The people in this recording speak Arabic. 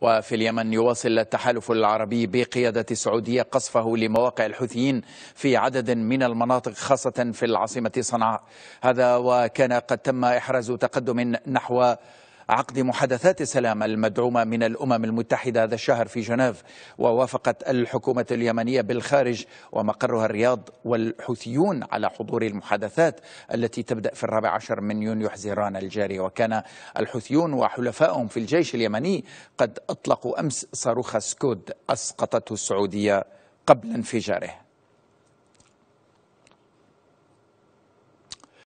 وفي اليمن يواصل التحالف العربي بقيادة السعودية قصفه لمواقع الحوثيين في عدد من المناطق خاصة في العاصمة صنعاء هذا وكان قد تم إحراز تقدم نحو عقد محادثات السلام المدعومة من الأمم المتحدة هذا الشهر في جنيف ووافقت الحكومة اليمنية بالخارج ومقرها الرياض والحوثيون على حضور المحادثات التي تبدأ في الرابع عشر من يونيو حزيران الجاري وكان الحوثيون وحلفائهم في الجيش اليمني قد أطلقوا أمس صاروخ سكود أسقطته السعودية قبل انفجاره